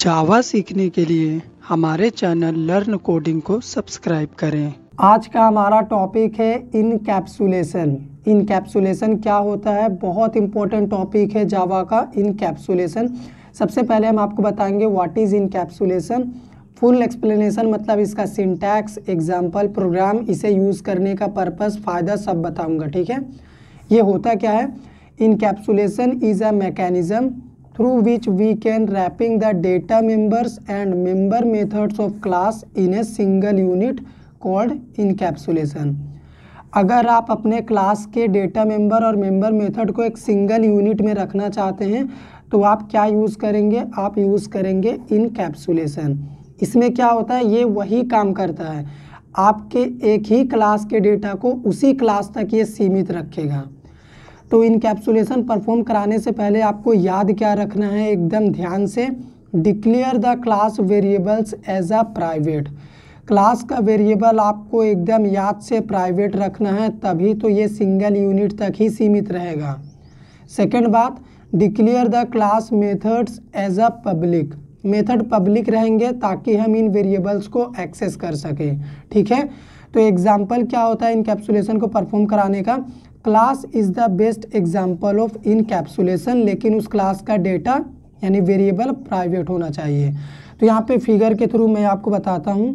जावा सीखने के लिए हमारे चैनल लर्न कोडिंग को सब्सक्राइब करें आज का हमारा टॉपिक है इनकैप्सुलेशन इनकैप्सुलेशन क्या होता है बहुत इंपॉर्टेंट टॉपिक है जावा का इनकैप्सुलेशन सबसे पहले हम आपको बताएंगे what is encapsulation full explanation मतलब इसका सिंटैक्स एग्जाम्पल प्रोग्राम इसे यूज़ करने का पर्पज फ़ायदा सब बताऊंगा ठीक है ये होता क्या है encapsulation is a mechanism through which we can wrapping the data members and member methods of class in a single unit called encapsulation अगर आप अपने क्लास के डेटा मेंबर और मेंबर मेथड को एक सिंगल यूनिट में रखना चाहते हैं तो आप क्या यूज़ करेंगे आप यूज़ करेंगे इन कैप्सुलेशन इसमें क्या होता है ये वही काम करता है आपके एक ही क्लास के डेटा को उसी क्लास तक ये सीमित रखेगा तो कैप्सुलेशन परफॉर्म कराने से पहले आपको याद क्या रखना है एकदम ध्यान से declare the class variables as a private class का वेरिएबल आपको एकदम याद से प्राइवेट रखना है तभी तो ये सिंगल यूनिट तक ही सीमित रहेगा सेकेंड बात declare the class methods as a public method public रहेंगे ताकि हम इन वेरिएबल्स को एक्सेस कर सकें ठीक है तो एग्जाम्पल क्या होता है इन कैप्सुलेशन को परफॉर्म कराने का class is the best example of encapsulation लेकिन उस क्लास का डेटा यानी वेरिएबल प्राइवेट होना चाहिए तो यहाँ पे फिगर के थ्रू मैं आपको बताता हूँ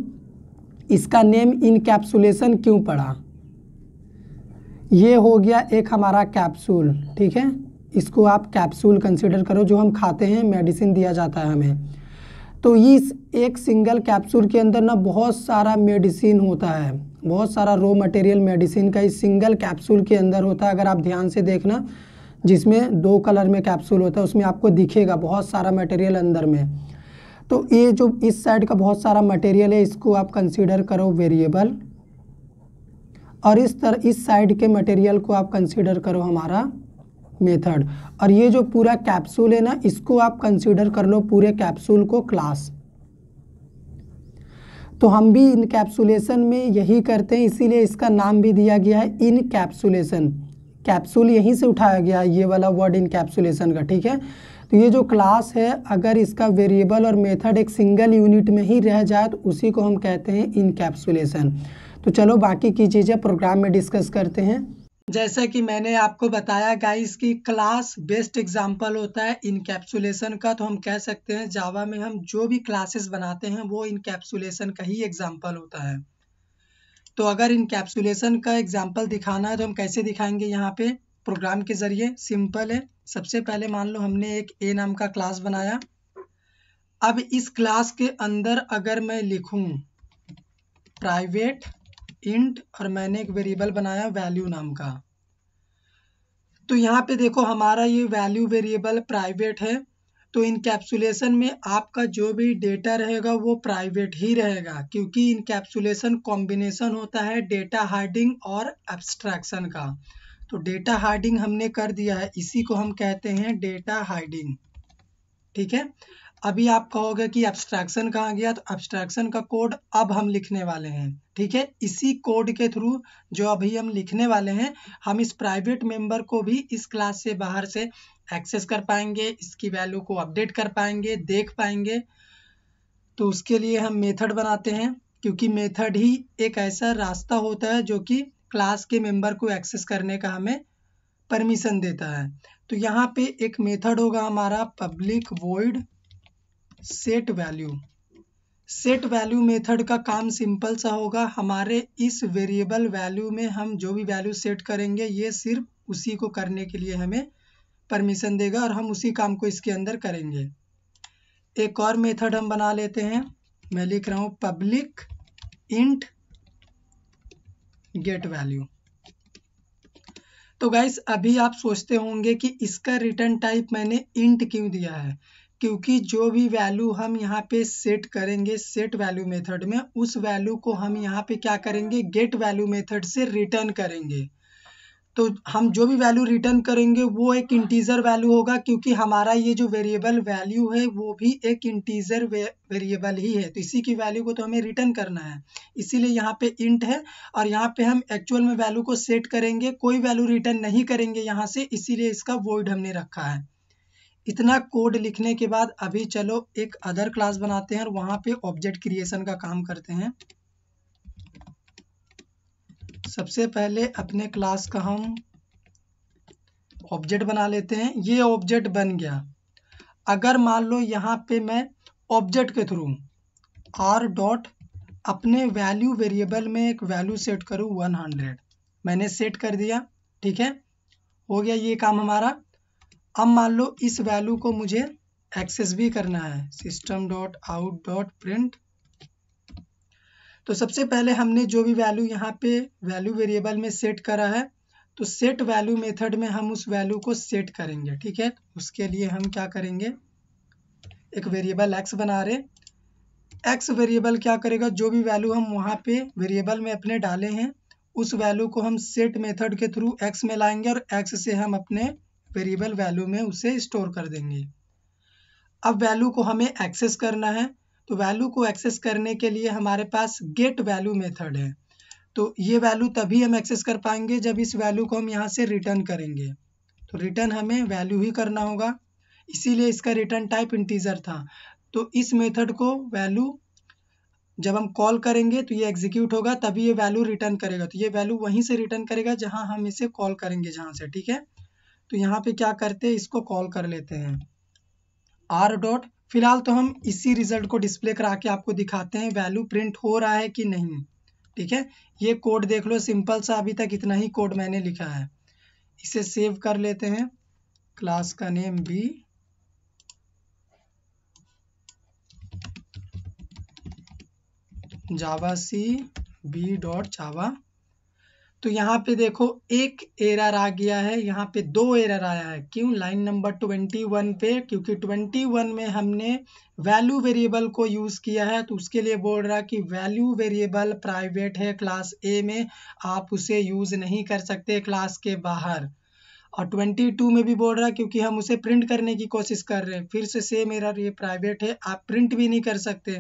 इसका नेम इन कैप्सुलेशन क्यों पड़ा ये हो गया एक हमारा कैप्सूल ठीक है इसको आप कैप्सूल कंसिडर करो जो हम खाते हैं मेडिसिन दिया जाता है हमें तो इस एक सिंगल कैप्सूल के अंदर ना बहुत सारा मेडिसिन होता है बहुत सारा रो मटेरियल मेडिसिन का इस सिंगल कैप्सूल के अंदर होता है अगर आप ध्यान से देखना जिसमें दो कलर में कैप्सूल होता है उसमें आपको दिखेगा बहुत सारा मटेरियल अंदर में तो ये जो इस साइड का बहुत सारा मटेरियल है इसको आप कंसीडर करो वेरिएबल और इस तरह इस साइड के मटेरियल को आप कंसीडर करो हमारा मेथड और ये जो पूरा कैप्सूल है ना इसको आप कंसीडर कर लो पूरे कैप्सूल को क्लास तो हम भी इनकैप्सुलेशन में यही करते हैं इसीलिए इसका नाम भी दिया गया है इनकैप्सुलेशन कैप्सूल यहीं से उठाया गया है ये वाला वर्ड इनकैप्सुलेशन का ठीक है तो ये जो क्लास है अगर इसका वेरिएबल और मेथड एक सिंगल यूनिट में ही रह जाए तो उसी को हम कहते हैं इनकैप्सुलेशन तो चलो बाकी की चीज़ें प्रोग्राम में डिस्कस करते हैं जैसा कि मैंने आपको बताया गाइस कि क्लास बेस्ट एग्जांपल होता है इनकेप्सुलेशन का तो हम कह सकते हैं जावा में हम जो भी क्लासेस बनाते हैं वो इनकेप्सुलेशन का ही एग्जांपल होता है तो अगर इनकेप्सुलेशन का एग्जांपल दिखाना है तो हम कैसे दिखाएंगे यहाँ पे प्रोग्राम के ज़रिए सिंपल है सबसे पहले मान लो हमने एक ए नाम का क्लास बनाया अब इस क्लास के अंदर अगर मैं लिखूँ प्राइवेट इंट और मैंने एक वेरिएबल बनाया वैल्यू नाम का तो यहाँ पे देखो हमारा ये वैल्यू वेरिएबल प्राइवेट है तो कैप्सुलेशन में आपका जो भी डेटा रहेगा वो प्राइवेट ही रहेगा क्योंकि कैप्सुलेशन कॉम्बिनेशन होता है डेटा हार्डिंग और एब्स्ट्रैक्शन का तो डेटा हार्डिंग हमने कर दिया है इसी को हम कहते हैं डेटा हार्डिंग ठीक है अभी आप कहोगे कि एब्स्ट्रैक्शन कहाँ गया तो एब्स्ट्रैक्शन का कोड अब हम लिखने वाले हैं ठीक है इसी कोड के थ्रू जो अभी हम लिखने वाले हैं हम इस प्राइवेट मेंबर को भी इस क्लास से बाहर से एक्सेस कर पाएंगे इसकी वैल्यू को अपडेट कर पाएंगे देख पाएंगे तो उसके लिए हम मेथड बनाते हैं क्योंकि मेथड ही एक ऐसा रास्ता होता है जो कि क्लास के मेम्बर को एक्सेस करने का हमें परमिशन देता है तो यहाँ पे एक मेथड होगा हमारा public void set value set value method का काम सिंपल सा होगा हमारे इस वेरिएबल वैल्यू में हम जो भी वैल्यू सेट करेंगे ये सिर्फ उसी को करने के लिए हमें परमिशन देगा और हम उसी काम को इसके अंदर करेंगे एक और मेथड हम बना लेते हैं मैं लिख रहा हूँ पब्लिक इंट गेट वैल्यू तो गाइस अभी आप सोचते होंगे कि इसका रिटर्न टाइप मैंने इंट क्यों दिया है क्योंकि जो भी वैल्यू हम यहाँ पे सेट करेंगे सेट वैल्यू मेथड में उस वैल्यू को हम यहाँ पे क्या करेंगे गेट वैल्यू मेथड से रिटर्न करेंगे तो हम जो भी वैल्यू रिटर्न करेंगे वो एक इंटीजर वैल्यू होगा क्योंकि हमारा ये जो वेरिएबल वैल्यू है वो भी एक इंटीजर वेरिएबल ही है तो इसी की वैल्यू को तो हमें रिटर्न करना है इसीलिए यहाँ पे इंट है और यहाँ पे हम एक्चुअल में वैल्यू को सेट करेंगे कोई वैल्यू रिटर्न नहीं करेंगे यहाँ से इसीलिए इसका वोइड हमने रखा है इतना कोड लिखने के बाद अभी चलो एक अदर क्लास बनाते हैं और वहां पे ऑब्जेक्ट क्रिएशन का काम करते हैं सबसे पहले अपने क्लास का हम ऑब्जेक्ट बना लेते हैं ये ऑब्जेक्ट बन गया अगर मान लो यहाँ पे मैं ऑब्जेक्ट के थ्रू आर डॉट अपने वैल्यू वेरिएबल में एक वैल्यू सेट करूँ 100 मैंने सेट कर दिया ठीक है हो गया ये काम हमारा अब मान लो इस वैल्यू को मुझे एक्सेस भी करना है system dot out dot print तो सबसे पहले हमने जो भी वैल्यू यहाँ पे वैल्यू वेरिएबल में सेट करा है तो सेट वैल्यू मेथड में हम उस वैल्यू को सेट करेंगे ठीक है उसके लिए हम क्या करेंगे एक वेरिएबल एक्स बना रहे एक्स वेरिएबल क्या करेगा जो भी वैल्यू हम वहाँ पे वेरिएबल में अपने डाले हैं उस वैल्यू को हम सेट मेथड के थ्रू एक्स में लाएंगे और एक्स से हम अपने वेरिएबल वैल्यू में उसे स्टोर कर देंगे अब वैल्यू को हमें एक्सेस करना है तो वैल्यू को एक्सेस करने के लिए हमारे पास गेट वैल्यू मेथड है तो ये वैल्यू तभी हम एक्सेस कर पाएंगे जब इस वैल्यू को हम यहाँ से रिटर्न करेंगे तो रिटर्न हमें वैल्यू ही करना होगा इसीलिए इसका रिटर्न टाइप इंटीजर था तो इस मेथड को वैल्यू जब हम कॉल करेंगे तो ये एग्जीक्यूट होगा तभी ये वैल्यू रिटर्न करेगा तो ये वैल्यू वहीं से रिटर्न करेगा जहां हम इसे कॉल करेंगे जहां से ठीक है तो यहाँ पे क्या करते हैं इसको कॉल कर लेते हैं आर डॉट फिलहाल तो हम इसी रिजल्ट को डिस्प्ले करा के आपको दिखाते हैं वैल्यू प्रिंट हो रहा है कि नहीं ठीक है ये कोड देख लो सिंपल सा अभी तक इतना ही कोड मैंने लिखा है इसे सेव कर लेते हैं क्लास का नेम भी जावा सी बी डॉट जावा तो यहाँ पे देखो एक एरर आ गया है यहाँ पे दो एरर आया है क्यों लाइन नंबर ट्वेंटी वन पे क्योंकि ट्वेंटी वन में हमने वैल्यू वेरिएबल को यूज़ किया है तो उसके लिए बोल रहा कि वैल्यू वेरिएबल प्राइवेट है क्लास ए में आप उसे यूज़ नहीं कर सकते क्लास के बाहर और ट्वेंटी टू में भी बोल रहा क्योंकि हम उसे प्रिंट करने की कोशिश कर रहे हैं फिर से सेम एरर ये प्राइवेट है आप प्रिंट भी नहीं कर सकते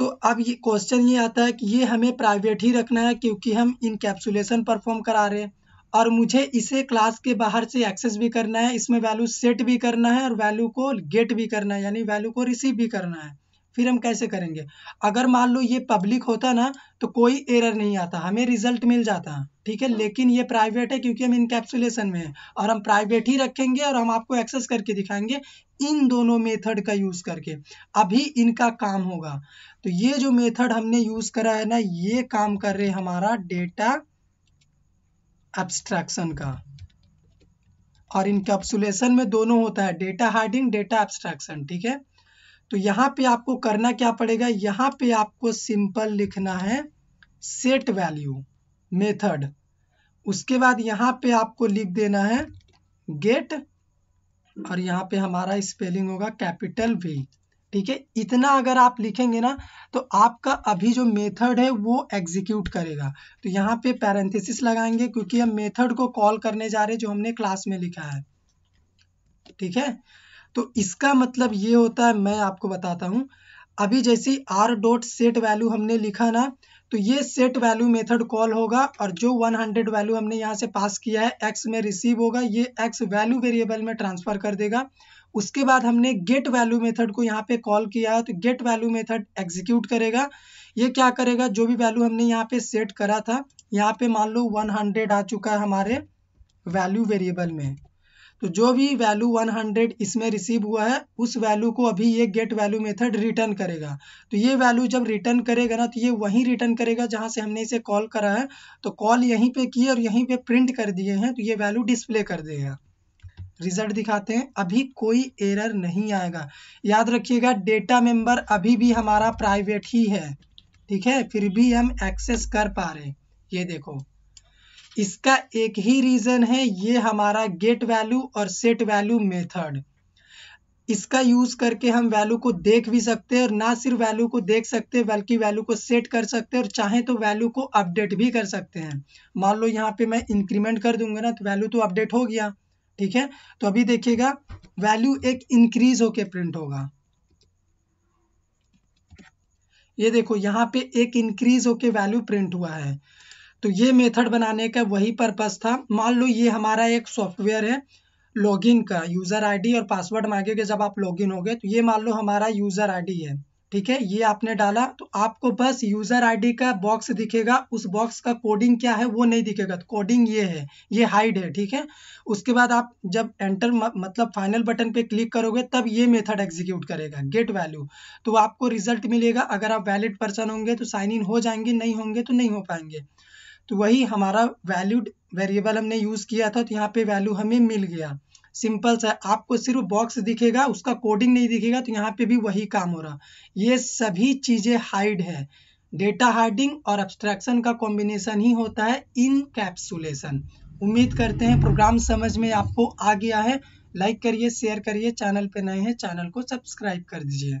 तो अब ये क्वेश्चन ये आता है कि ये हमें प्राइवेट ही रखना है क्योंकि हम कैप्सुलेशन परफॉर्म करा रहे हैं और मुझे इसे क्लास के बाहर से एक्सेस भी करना है इसमें वैल्यू सेट भी करना है और वैल्यू को गेट भी करना है यानी वैल्यू को रिसीव भी करना है फिर हम कैसे करेंगे अगर मान लो ये पब्लिक होता ना तो कोई एरर नहीं आता हमें रिजल्ट मिल जाता ठीक है हाँ। लेकिन ये प्राइवेट है क्योंकि हम कैप्सुलेशन में हैं और हम प्राइवेट ही रखेंगे और हम आपको एक्सेस करके दिखाएंगे इन दोनों मेथड का यूज़ करके अभी इनका काम होगा तो ये जो मेथड हमने यूज़ करा है ना ये काम कर रहे हमारा डेटा एब्स्ट्रैक्शन का और कैप्सुलेशन में दोनों होता है डेटा हार्डिंग डेटा एब्स्ट्रैक्शन ठीक है तो यहाँ पे आपको करना क्या पड़ेगा यहाँ पे आपको सिंपल लिखना है सेट वैल्यू मेथड उसके बाद यहाँ पे आपको लिख देना है गेट और यहाँ पे हमारा स्पेलिंग होगा कैपिटल वी ठीक है इतना अगर आप लिखेंगे ना तो आपका अभी जो मेथड है वो एग्जीक्यूट करेगा तो यहाँ पे पैरेंथेसिस लगाएंगे क्योंकि हम मेथड को कॉल करने जा रहे हैं जो हमने क्लास में लिखा है ठीक है तो इसका मतलब ये होता है मैं आपको बताता हूँ अभी जैसे आर डॉट सेट वैल्यू हमने लिखा ना तो ये सेट वैल्यू मेथड कॉल होगा और जो 100 वैल्यू हमने यहाँ से पास किया है एक्स में रिसीव होगा ये एक्स वैल्यू वेरिएबल में ट्रांसफर कर देगा उसके बाद हमने गेट वैल्यू मेथड को यहाँ पे कॉल किया है तो गेट वैल्यू मेथड एग्जीक्यूट करेगा ये क्या करेगा जो भी वैल्यू हमने यहाँ पे सेट करा था यहाँ पे मान लो 100 आ चुका है हमारे वैल्यू वेरिएबल में तो जो भी वैल्यू 100 इसमें रिसीव हुआ है उस वैल्यू को अभी ये गेट वैल्यू मेथड रिटर्न करेगा तो ये वैल्यू जब रिटर्न करेगा ना तो ये वहीं रिटर्न करेगा जहाँ से हमने इसे कॉल करा है तो कॉल यहीं पे किए और यहीं पे प्रिंट कर दिए हैं तो ये वैल्यू डिस्प्ले कर देगा रिजल्ट दिखाते हैं अभी कोई एरर नहीं आएगा याद रखिएगा डेटा मेम्बर अभी भी हमारा प्राइवेट ही है ठीक है फिर भी हम एक्सेस कर पा रहे ये देखो इसका एक ही रीज़न है ये हमारा गेट वैल्यू और सेट वैल्यू मेथड इसका यूज करके हम वैल्यू को देख भी सकते हैं और ना सिर्फ वैल्यू को देख सकते हैं बल्कि वैल्यू को सेट कर सकते हैं और चाहे तो वैल्यू को अपडेट भी कर सकते हैं मान लो यहाँ पे मैं इंक्रीमेंट कर दूंगा ना तो वैल्यू तो अपडेट हो गया ठीक है तो अभी देखिएगा वैल्यू एक इंक्रीज होके प्रिंट होगा ये देखो यहाँ पे एक इंक्रीज होके वैल्यू प्रिंट हुआ है तो ये मेथड बनाने का वही पर्पस था मान लो ये हमारा एक सॉफ्टवेयर है लॉगिन का यूज़र आईडी और पासवर्ड मांगेगा जब आप लॉगिन हो गए तो ये मान लो हमारा यूज़र आईडी है ठीक है ये आपने डाला तो आपको बस यूज़र आईडी का बॉक्स दिखेगा उस बॉक्स का कोडिंग क्या है वो नहीं दिखेगा तो कोडिंग ये है ये हाइड है ठीक है उसके बाद आप जब एंटर मतलब फाइनल बटन पे क्लिक करोगे तब ये मेथड एग्जीक्यूट करेगा गेट वैल्यू तो आपको रिजल्ट मिलेगा अगर आप वैलिड पर्सन होंगे तो साइन इन हो जाएंगे नहीं होंगे तो नहीं हो पाएंगे तो वही हमारा वैल्यूड वेरिएबल हमने यूज़ किया था तो यहाँ पे वैल्यू हमें मिल गया सिंपल सा आपको सिर्फ बॉक्स दिखेगा उसका कोडिंग नहीं दिखेगा तो यहाँ पे भी वही काम हो रहा ये सभी चीज़ें हाइड है डेटा हार्डिंग और एब्स्ट्रैक्शन का कॉम्बिनेशन ही होता है इन कैप्सुलेशन उम्मीद करते हैं प्रोग्राम समझ में आपको आ गया है लाइक करिए शेयर करिए चैनल पे नए हैं चैनल को सब्सक्राइब कर दीजिए